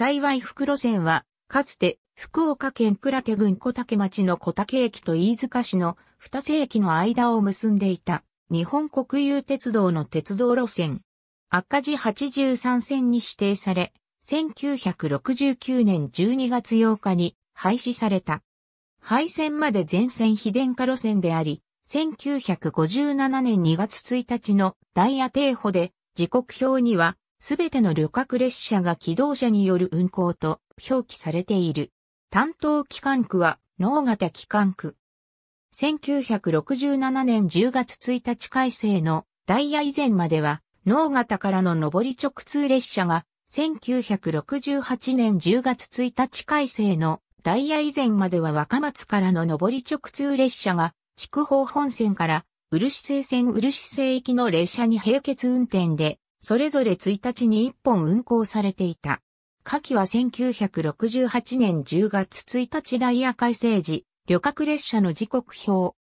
幸い福路線は、かつて福岡県倉手郡小竹町の小竹駅と飯塚市の二瀬駅の間を結んでいた日本国有鉄道の鉄道路線。赤字83線に指定され、1969年12月8日に廃止された。廃線まで全線非電化路線であり、1957年2月1日のダイヤ定補で時刻表にはすべての旅客列車が機動車による運行と表記されている。担当機関区は、能型機関区。1967年10月1日改正のダイヤ以前までは、能型からの上り直通列車が、1968年10月1日改正のダイヤ以前までは若松からの上り直通列車が、筑豊本線から、漆製線漆製行きの列車に並結運転でそれぞれ1日に1本運行されていた。下記は1968年10月1日ダイヤ改正時、旅客列車の時刻表。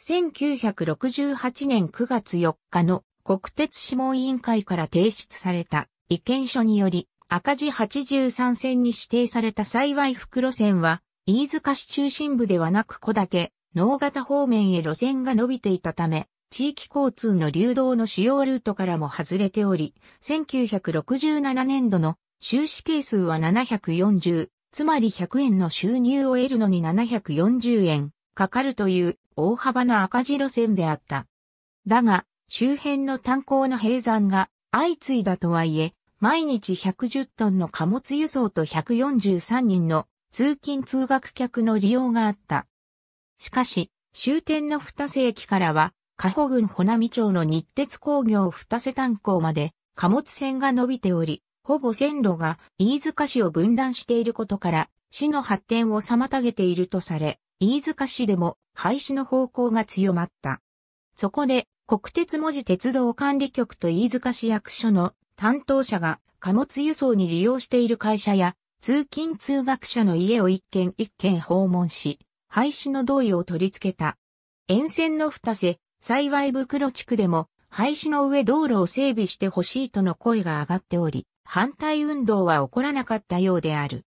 1968年9月4日の国鉄諮問委員会から提出された意見書により、赤字83線に指定された幸い福路線は、飯塚市中心部ではなく小岳、農型方面へ路線が伸びていたため、地域交通の流動の主要ルートからも外れており、1967年度の収支係数は740、つまり100円の収入を得るのに740円かかるという大幅な赤字路線であった。だが、周辺の炭鉱の閉山が相次いだとはいえ、毎日110トンの貨物輸送と143人の通勤通学客の利用があった。しかし、終点の二世紀からは加保郡穂波町の日鉄工業二瀬炭鉱まで貨物船が伸びており、ほぼ線路が飯塚市を分断していることから、市の発展を妨げているとされ、飯塚市でも廃止の方向が強まった。そこで、国鉄文字鉄道管理局と飯塚市役所の担当者が貨物輸送に利用している会社や通勤通学者の家を一軒一軒訪問し、廃止の同意を取り付けた。沿線の二瀬、幸い袋地区でも廃止の上道路を整備してほしいとの声が上がっており、反対運動は起こらなかったようである。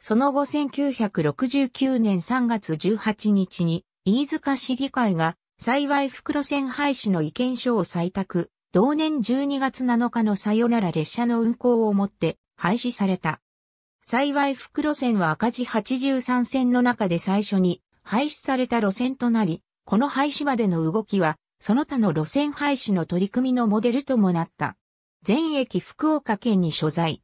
その後1969年3月18日に、飯塚市議会が幸い袋線廃止の意見書を採択、同年12月7日のさよなら列車の運行をもって廃止された。幸い袋線は赤字83線の中で最初に廃止された路線となり、この廃止までの動きは、その他の路線廃止の取り組みのモデルともなった。全駅福岡県に所在。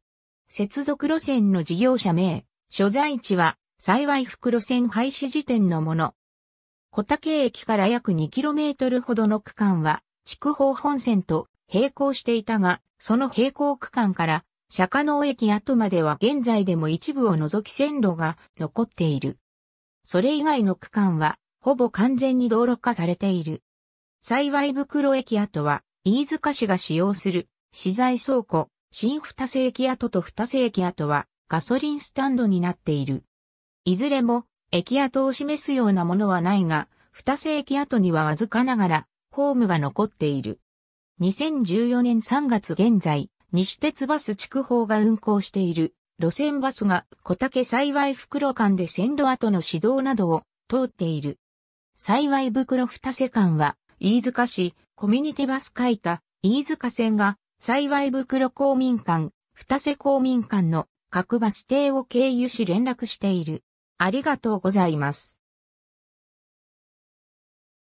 接続路線の事業者名、所在地は、幸い福路線廃止時点のもの。小竹駅から約 2km ほどの区間は、筑豊本線と並行していたが、その並行区間から、釈迦能駅跡までは現在でも一部を除き線路が残っている。それ以外の区間は、ほぼ完全に道路化されている。幸い袋駅跡は、飯塚市が使用する、資材倉庫、新二世駅跡と二世駅跡は、ガソリンスタンドになっている。いずれも、駅跡を示すようなものはないが、二世紀跡にはわずかながら、ホームが残っている。2014年3月現在、西鉄バス筑法が運行している路線バスが小竹幸い袋間で線路跡の指導などを通っている。幸い袋二瀬間は、飯塚市、コミュニティバス開田飯塚線が、幸い袋公民館、二瀬公民館の各バス停を経由し連絡している。ありがとうございます。